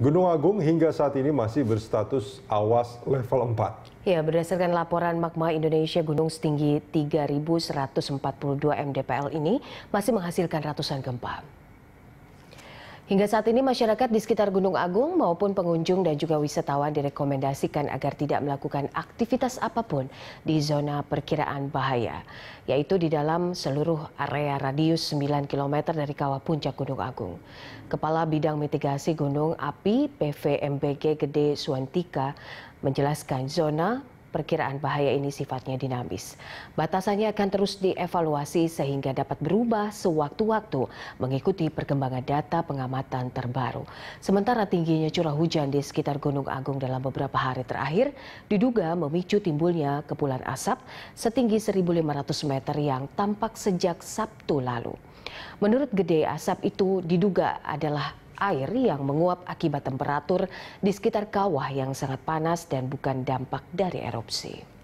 Gunung Agung hingga saat ini masih berstatus awas level 4. Ya, berdasarkan laporan Magma Indonesia, gunung setinggi 3.142 mdpl ini masih menghasilkan ratusan gempa. Hingga saat ini masyarakat di sekitar Gunung Agung maupun pengunjung dan juga wisatawan direkomendasikan agar tidak melakukan aktivitas apapun di zona perkiraan bahaya, yaitu di dalam seluruh area radius 9 km dari kawah puncak Gunung Agung. Kepala Bidang Mitigasi Gunung Api PVMBG Gede Suantika menjelaskan zona Perkiraan bahaya ini sifatnya dinamis. Batasannya akan terus dievaluasi sehingga dapat berubah sewaktu-waktu mengikuti perkembangan data pengamatan terbaru. Sementara tingginya curah hujan di sekitar Gunung Agung dalam beberapa hari terakhir diduga memicu timbulnya kepulan asap setinggi 1.500 meter yang tampak sejak Sabtu lalu. Menurut Gede, asap itu diduga adalah air yang menguap akibat temperatur di sekitar kawah yang sangat panas dan bukan dampak dari erupsi.